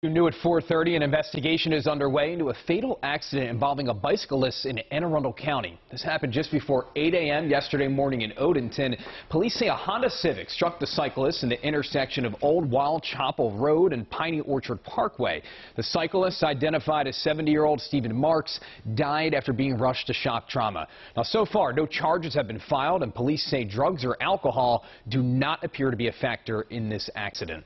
You knew at 4.30 an investigation is underway into a fatal accident involving a bicyclist in Anne Arundel County. This happened just before 8 a.m. yesterday morning in Odenton. Police say a Honda Civic struck the cyclist in the intersection of Old Wild Chapel Road and Piney Orchard Parkway. The cyclist, identified as 70-year-old Stephen Marks, died after being rushed to shock trauma. Now, so far, no charges have been filed, and police say drugs or alcohol do not appear to be a factor in this accident.